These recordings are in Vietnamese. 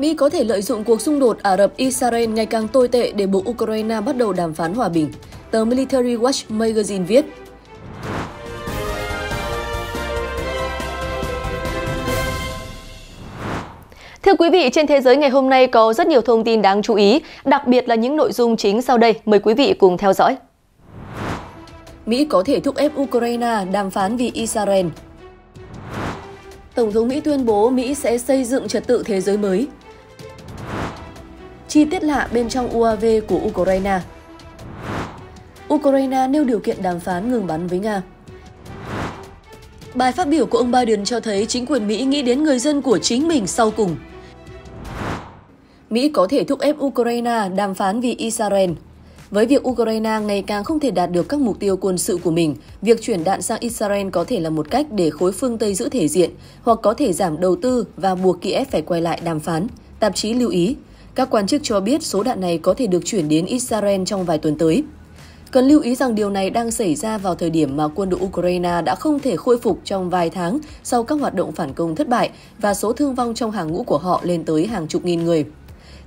Mỹ có thể lợi dụng cuộc xung đột Ả Rập-Israel ngày càng tồi tệ để buộc Ukraine bắt đầu đàm phán hòa bình, tờ Military Watch Magazine viết. Thưa quý vị, trên thế giới ngày hôm nay có rất nhiều thông tin đáng chú ý, đặc biệt là những nội dung chính sau đây. Mời quý vị cùng theo dõi. Mỹ có thể thúc ép Ukraine đàm phán vì Israel. Tổng thống Mỹ tuyên bố Mỹ sẽ xây dựng trật tự thế giới mới chi tiết lạ bên trong UAV của Ukraine. Ukraine nêu điều kiện đàm phán ngừng bắn với Nga. Bài phát biểu của ông Biden cho thấy chính quyền Mỹ nghĩ đến người dân của chính mình sau cùng. Mỹ có thể thúc ép Ukraine đàm phán vì Israel. Với việc Ukraine ngày càng không thể đạt được các mục tiêu quân sự của mình, việc chuyển đạn sang Israel có thể là một cách để khối phương Tây giữ thể diện hoặc có thể giảm đầu tư và buộc Kiev phải quay lại đàm phán. Tạp chí lưu ý, các quan chức cho biết số đạn này có thể được chuyển đến Israel trong vài tuần tới. Cần lưu ý rằng điều này đang xảy ra vào thời điểm mà quân đội Ukraine đã không thể khôi phục trong vài tháng sau các hoạt động phản công thất bại và số thương vong trong hàng ngũ của họ lên tới hàng chục nghìn người.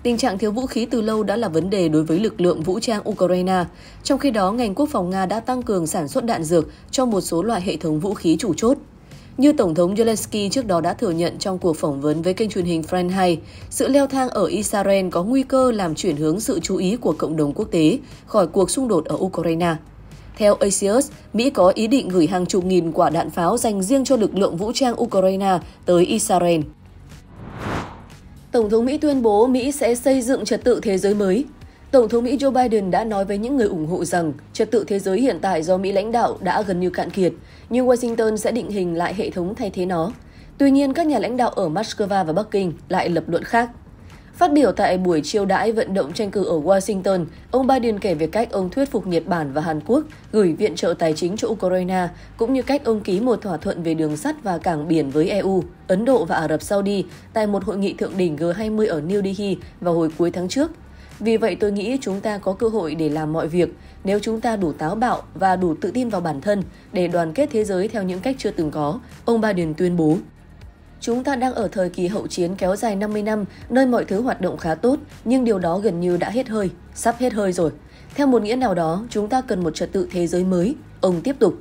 Tình trạng thiếu vũ khí từ lâu đã là vấn đề đối với lực lượng vũ trang Ukraine. Trong khi đó, ngành quốc phòng Nga đã tăng cường sản xuất đạn dược cho một số loại hệ thống vũ khí chủ chốt. Như Tổng thống Zelensky trước đó đã thừa nhận trong cuộc phỏng vấn với kênh truyền hình Friend 2, sự leo thang ở Israel có nguy cơ làm chuyển hướng sự chú ý của cộng đồng quốc tế khỏi cuộc xung đột ở Ukraine. Theo Asius, Mỹ có ý định gửi hàng chục nghìn quả đạn pháo dành riêng cho lực lượng vũ trang Ukraine tới Israel. Tổng thống Mỹ tuyên bố Mỹ sẽ xây dựng trật tự thế giới mới. Tổng thống Mỹ Joe Biden đã nói với những người ủng hộ rằng trật tự thế giới hiện tại do Mỹ lãnh đạo đã gần như cạn kiệt, nhưng Washington sẽ định hình lại hệ thống thay thế nó. Tuy nhiên, các nhà lãnh đạo ở Moscow và Bắc Kinh lại lập luận khác. Phát biểu tại buổi chiêu đãi vận động tranh cử ở Washington, ông Biden kể về cách ông thuyết phục Nhật Bản và Hàn Quốc gửi viện trợ tài chính cho Ukraine, cũng như cách ông ký một thỏa thuận về đường sắt và cảng biển với EU, Ấn Độ và Ả Rập Saudi tại một hội nghị thượng đỉnh G20 ở New Delhi vào hồi cuối tháng trước – vì vậy tôi nghĩ chúng ta có cơ hội để làm mọi việc nếu chúng ta đủ táo bạo và đủ tự tin vào bản thân để đoàn kết thế giới theo những cách chưa từng có, ông Biden tuyên bố. Chúng ta đang ở thời kỳ hậu chiến kéo dài 50 năm nơi mọi thứ hoạt động khá tốt, nhưng điều đó gần như đã hết hơi, sắp hết hơi rồi. Theo một nghĩa nào đó, chúng ta cần một trật tự thế giới mới, ông tiếp tục.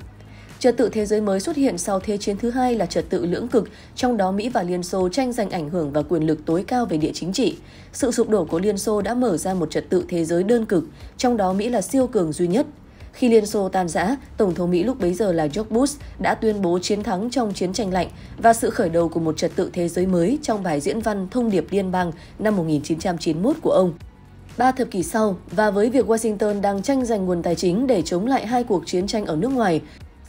Trật tự thế giới mới xuất hiện sau Thế chiến thứ hai là trật tự lưỡng cực, trong đó Mỹ và Liên Xô tranh giành ảnh hưởng và quyền lực tối cao về địa chính trị. Sự sụp đổ của Liên Xô đã mở ra một trật tự thế giới đơn cực, trong đó Mỹ là siêu cường duy nhất. Khi Liên Xô tan rã, Tổng thống Mỹ lúc bấy giờ là George Bush đã tuyên bố chiến thắng trong chiến tranh lạnh và sự khởi đầu của một trật tự thế giới mới trong bài diễn văn Thông điệp Liên bang năm 1991 của ông. Ba thập kỷ sau, và với việc Washington đang tranh giành nguồn tài chính để chống lại hai cuộc chiến tranh ở nước ngoài,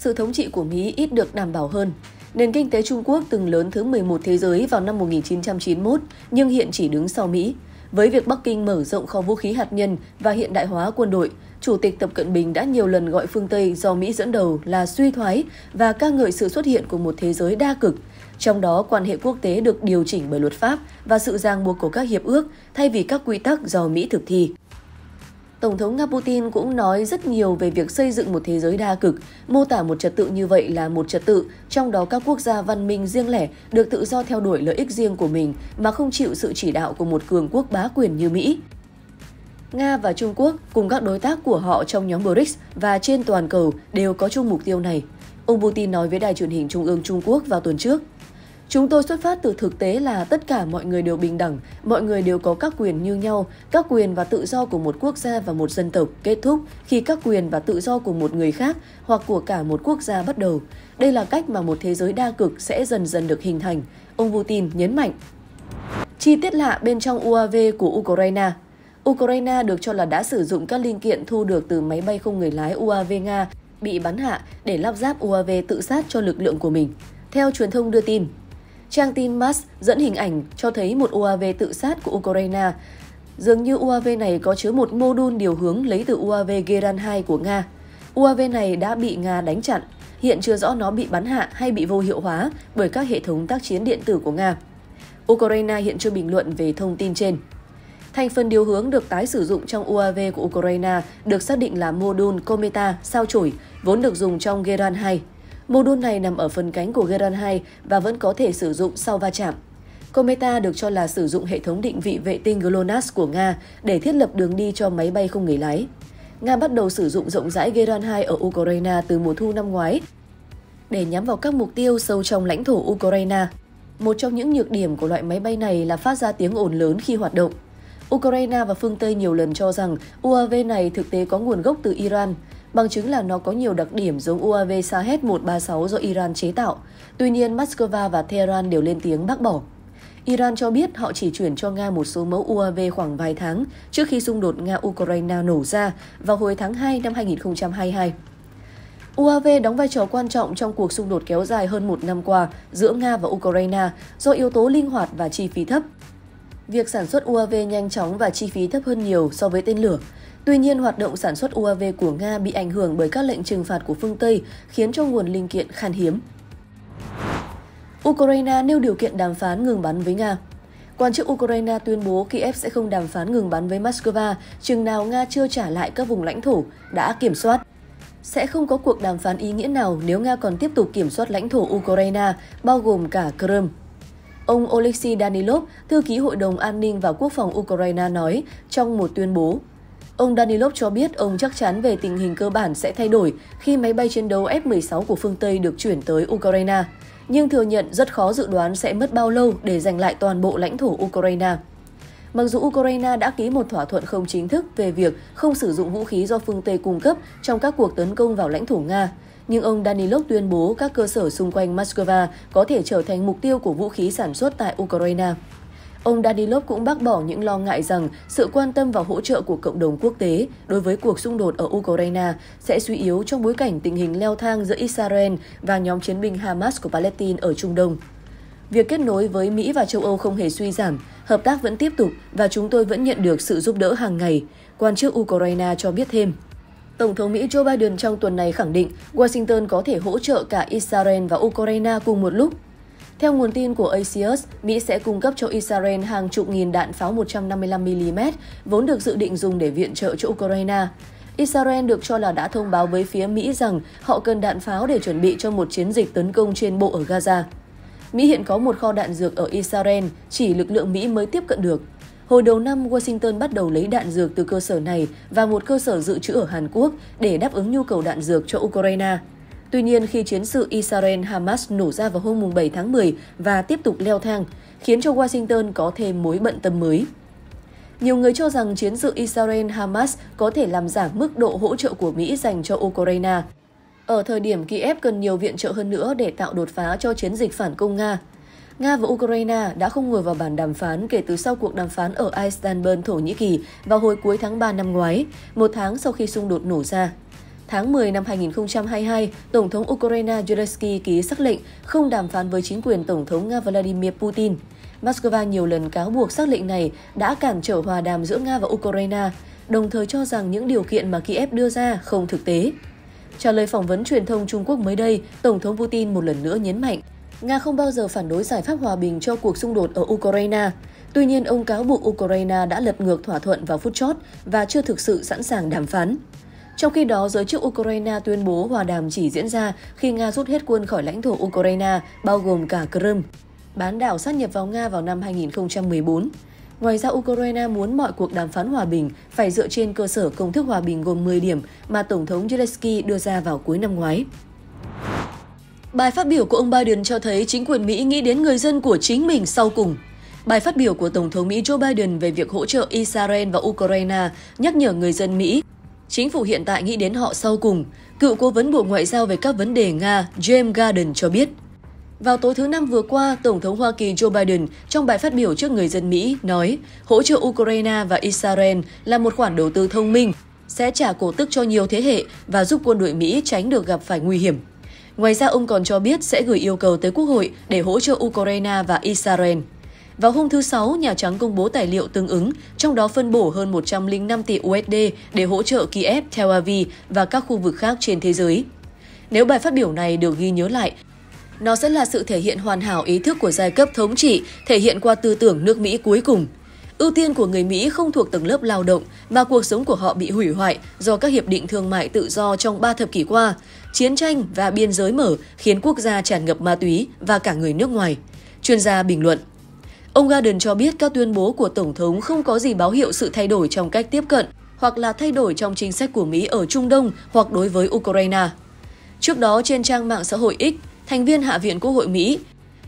sự thống trị của Mỹ ít được đảm bảo hơn. Nền kinh tế Trung Quốc từng lớn thứ 11 thế giới vào năm 1991, nhưng hiện chỉ đứng sau Mỹ. Với việc Bắc Kinh mở rộng kho vũ khí hạt nhân và hiện đại hóa quân đội, Chủ tịch Tập Cận Bình đã nhiều lần gọi phương Tây do Mỹ dẫn đầu là suy thoái và ca ngợi sự xuất hiện của một thế giới đa cực. Trong đó, quan hệ quốc tế được điều chỉnh bởi luật pháp và sự ràng buộc của các hiệp ước thay vì các quy tắc do Mỹ thực thi. Tổng thống Nga Putin cũng nói rất nhiều về việc xây dựng một thế giới đa cực, mô tả một trật tự như vậy là một trật tự, trong đó các quốc gia văn minh riêng lẻ được tự do theo đuổi lợi ích riêng của mình mà không chịu sự chỉ đạo của một cường quốc bá quyền như Mỹ. Nga và Trung Quốc cùng các đối tác của họ trong nhóm BRICS và trên toàn cầu đều có chung mục tiêu này. Ông Putin nói với đài truyền hình Trung ương Trung Quốc vào tuần trước. Chúng tôi xuất phát từ thực tế là tất cả mọi người đều bình đẳng, mọi người đều có các quyền như nhau, các quyền và tự do của một quốc gia và một dân tộc kết thúc khi các quyền và tự do của một người khác hoặc của cả một quốc gia bắt đầu. Đây là cách mà một thế giới đa cực sẽ dần dần được hình thành, ông Putin nhấn mạnh. Chi tiết lạ bên trong UAV của Ukraine Ukraine được cho là đã sử dụng các linh kiện thu được từ máy bay không người lái UAV Nga bị bắn hạ để lắp ráp UAV tự sát cho lực lượng của mình. Theo truyền thông đưa tin, Trang tin Mass dẫn hình ảnh cho thấy một UAV tự sát của Ukraine. Dường như UAV này có chứa một mô đun điều hướng lấy từ UAV Geran 2 của Nga. UAV này đã bị Nga đánh chặn, hiện chưa rõ nó bị bắn hạ hay bị vô hiệu hóa bởi các hệ thống tác chiến điện tử của Nga. Ukraine hiện chưa bình luận về thông tin trên. Thành phần điều hướng được tái sử dụng trong UAV của Ukraine được xác định là mô đun Cometa sao chổi, vốn được dùng trong Geran 2. Mô đun này nằm ở phần cánh của Geron 2 và vẫn có thể sử dụng sau va chạm. Cometa được cho là sử dụng hệ thống định vị vệ tinh GLONASS của Nga để thiết lập đường đi cho máy bay không người lái. Nga bắt đầu sử dụng rộng rãi Geron 2 ở Ukraine từ mùa thu năm ngoái để nhắm vào các mục tiêu sâu trong lãnh thổ Ukraine. Một trong những nhược điểm của loại máy bay này là phát ra tiếng ồn lớn khi hoạt động. Ukraine và phương Tây nhiều lần cho rằng UAV này thực tế có nguồn gốc từ Iran, bằng chứng là nó có nhiều đặc điểm giống UAV Shahed-136 do Iran chế tạo. Tuy nhiên, Moscow và Tehran đều lên tiếng bác bỏ. Iran cho biết họ chỉ chuyển cho Nga một số mẫu UAV khoảng vài tháng trước khi xung đột Nga-Ukraine nổ ra vào hồi tháng 2 năm 2022. UAV đóng vai trò quan trọng trong cuộc xung đột kéo dài hơn một năm qua giữa Nga và Ukraine do yếu tố linh hoạt và chi phí thấp. Việc sản xuất UAV nhanh chóng và chi phí thấp hơn nhiều so với tên lửa. Tuy nhiên, hoạt động sản xuất UAV của Nga bị ảnh hưởng bởi các lệnh trừng phạt của phương Tây, khiến cho nguồn linh kiện khan hiếm. Ukraine nêu điều kiện đàm phán ngừng bắn với Nga Quan chức Ukraine tuyên bố Kiev sẽ không đàm phán ngừng bắn với Moscow chừng nào Nga chưa trả lại các vùng lãnh thổ đã kiểm soát. Sẽ không có cuộc đàm phán ý nghĩa nào nếu Nga còn tiếp tục kiểm soát lãnh thổ Ukraine, bao gồm cả Crimea. Ông Oleksiy Danilov, thư ký Hội đồng An ninh và Quốc phòng Ukraine nói trong một tuyên bố, Ông Danilov cho biết ông chắc chắn về tình hình cơ bản sẽ thay đổi khi máy bay chiến đấu F-16 của phương Tây được chuyển tới Ukraine, nhưng thừa nhận rất khó dự đoán sẽ mất bao lâu để giành lại toàn bộ lãnh thổ Ukraine. Mặc dù Ukraine đã ký một thỏa thuận không chính thức về việc không sử dụng vũ khí do phương Tây cung cấp trong các cuộc tấn công vào lãnh thổ Nga, nhưng ông Danilov tuyên bố các cơ sở xung quanh Moscow có thể trở thành mục tiêu của vũ khí sản xuất tại Ukraine. Ông Danilov cũng bác bỏ những lo ngại rằng sự quan tâm và hỗ trợ của cộng đồng quốc tế đối với cuộc xung đột ở Ukraine sẽ suy yếu trong bối cảnh tình hình leo thang giữa Israel và nhóm chiến binh Hamas của Palestine ở Trung Đông. Việc kết nối với Mỹ và châu Âu không hề suy giảm, hợp tác vẫn tiếp tục và chúng tôi vẫn nhận được sự giúp đỡ hàng ngày, quan chức Ukraine cho biết thêm. Tổng thống Mỹ Joe Biden trong tuần này khẳng định Washington có thể hỗ trợ cả Israel và Ukraine cùng một lúc theo nguồn tin của Asius, Mỹ sẽ cung cấp cho Israel hàng chục nghìn đạn pháo 155mm, vốn được dự định dùng để viện trợ cho Ukraine. Israel được cho là đã thông báo với phía Mỹ rằng họ cần đạn pháo để chuẩn bị cho một chiến dịch tấn công trên bộ ở Gaza. Mỹ hiện có một kho đạn dược ở Israel, chỉ lực lượng Mỹ mới tiếp cận được. Hồi đầu năm, Washington bắt đầu lấy đạn dược từ cơ sở này và một cơ sở dự trữ ở Hàn Quốc để đáp ứng nhu cầu đạn dược cho Ukraine. Tuy nhiên, khi chiến sự Israel-Hamas nổ ra vào hôm 7 tháng 10 và tiếp tục leo thang, khiến cho Washington có thêm mối bận tâm mới. Nhiều người cho rằng chiến sự Israel-Hamas có thể làm giảm mức độ hỗ trợ của Mỹ dành cho Ukraine. Ở thời điểm Kiev cần nhiều viện trợ hơn nữa để tạo đột phá cho chiến dịch phản công Nga, Nga và Ukraine đã không ngồi vào bàn đàm phán kể từ sau cuộc đàm phán ở Istanbul, Thổ Nhĩ Kỳ vào hồi cuối tháng 3 năm ngoái, một tháng sau khi xung đột nổ ra. Tháng 10 năm 2022, Tổng thống Ukraine Zelensky ký xác lệnh không đàm phán với chính quyền Tổng thống Nga Vladimir Putin. Moscow nhiều lần cáo buộc xác lệnh này đã cản trở hòa đàm giữa Nga và Ukraine, đồng thời cho rằng những điều kiện mà Kiev đưa ra không thực tế. Trả lời phỏng vấn truyền thông Trung Quốc mới đây, Tổng thống Putin một lần nữa nhấn mạnh Nga không bao giờ phản đối giải pháp hòa bình cho cuộc xung đột ở Ukraine. Tuy nhiên, ông cáo buộc Ukraine đã lật ngược thỏa thuận vào phút chót và chưa thực sự sẵn sàng đàm phán. Trong khi đó, giới chức Ukraine tuyên bố hòa đàm chỉ diễn ra khi Nga rút hết quân khỏi lãnh thổ Ukraine, bao gồm cả Crimea, bán đảo sát nhập vào Nga vào năm 2014. Ngoài ra, Ukraine muốn mọi cuộc đàm phán hòa bình phải dựa trên cơ sở công thức hòa bình gồm 10 điểm mà Tổng thống Zelensky đưa ra vào cuối năm ngoái. Bài phát biểu của ông Biden cho thấy chính quyền Mỹ nghĩ đến người dân của chính mình sau cùng. Bài phát biểu của Tổng thống Mỹ Joe Biden về việc hỗ trợ Israel và Ukraine nhắc nhở người dân Mỹ Chính phủ hiện tại nghĩ đến họ sau cùng, cựu cố vấn Bộ Ngoại giao về các vấn đề Nga James Garden cho biết. Vào tối thứ Năm vừa qua, Tổng thống Hoa Kỳ Joe Biden trong bài phát biểu trước người dân Mỹ nói hỗ trợ Ukraine và Israel là một khoản đầu tư thông minh, sẽ trả cổ tức cho nhiều thế hệ và giúp quân đội Mỹ tránh được gặp phải nguy hiểm. Ngoài ra, ông còn cho biết sẽ gửi yêu cầu tới Quốc hội để hỗ trợ Ukraine và Israel. Vào hôm thứ Sáu, Nhà Trắng công bố tài liệu tương ứng, trong đó phân bổ hơn 105 tỷ USD để hỗ trợ Kiev, Tel Aviv và các khu vực khác trên thế giới. Nếu bài phát biểu này được ghi nhớ lại, nó sẽ là sự thể hiện hoàn hảo ý thức của giai cấp thống trị, thể hiện qua tư tưởng nước Mỹ cuối cùng. Ưu tiên của người Mỹ không thuộc tầng lớp lao động, mà cuộc sống của họ bị hủy hoại do các hiệp định thương mại tự do trong ba thập kỷ qua. Chiến tranh và biên giới mở khiến quốc gia tràn ngập ma túy và cả người nước ngoài. Chuyên gia bình luận. Ông Garden cho biết các tuyên bố của Tổng thống không có gì báo hiệu sự thay đổi trong cách tiếp cận hoặc là thay đổi trong chính sách của Mỹ ở Trung Đông hoặc đối với Ukraine. Trước đó trên trang mạng xã hội X, thành viên Hạ viện Quốc hội Mỹ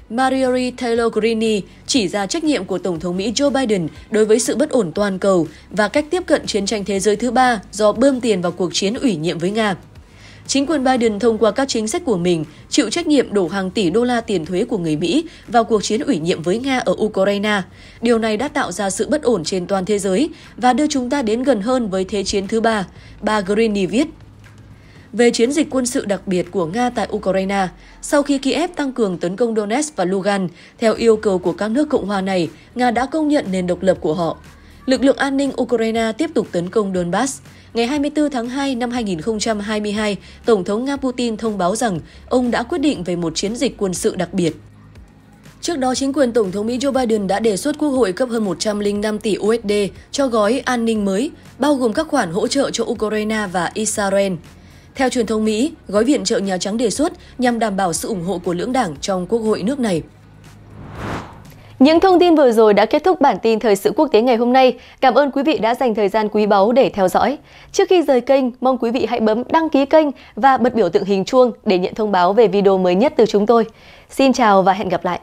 Marjorie Taylor Greene chỉ ra trách nhiệm của Tổng thống Mỹ Joe Biden đối với sự bất ổn toàn cầu và cách tiếp cận chiến tranh thế giới thứ ba do bơm tiền vào cuộc chiến ủy nhiệm với Nga. Chính quyền Biden thông qua các chính sách của mình chịu trách nhiệm đổ hàng tỷ đô la tiền thuế của người Mỹ vào cuộc chiến ủy nhiệm với Nga ở Ukraine. Điều này đã tạo ra sự bất ổn trên toàn thế giới và đưa chúng ta đến gần hơn với thế chiến thứ ba, bà Greeny viết về chiến dịch quân sự đặc biệt của Nga tại Ukraine sau khi Kiev tăng cường tấn công Donetsk và Lugan theo yêu cầu của các nước Cộng hòa này, Nga đã công nhận nền độc lập của họ. Lực lượng an ninh Ukraine tiếp tục tấn công Donbass. Ngày 24 tháng 2 năm 2022, Tổng thống Nga Putin thông báo rằng ông đã quyết định về một chiến dịch quân sự đặc biệt. Trước đó, chính quyền Tổng thống Mỹ Joe Biden đã đề xuất Quốc hội cấp hơn 105 tỷ USD cho gói an ninh mới, bao gồm các khoản hỗ trợ cho Ukraine và Israel. Theo truyền thông Mỹ, gói viện trợ Nhà Trắng đề xuất nhằm đảm bảo sự ủng hộ của lưỡng đảng trong Quốc hội nước này – những thông tin vừa rồi đã kết thúc bản tin thời sự quốc tế ngày hôm nay. Cảm ơn quý vị đã dành thời gian quý báu để theo dõi. Trước khi rời kênh, mong quý vị hãy bấm đăng ký kênh và bật biểu tượng hình chuông để nhận thông báo về video mới nhất từ chúng tôi. Xin chào và hẹn gặp lại!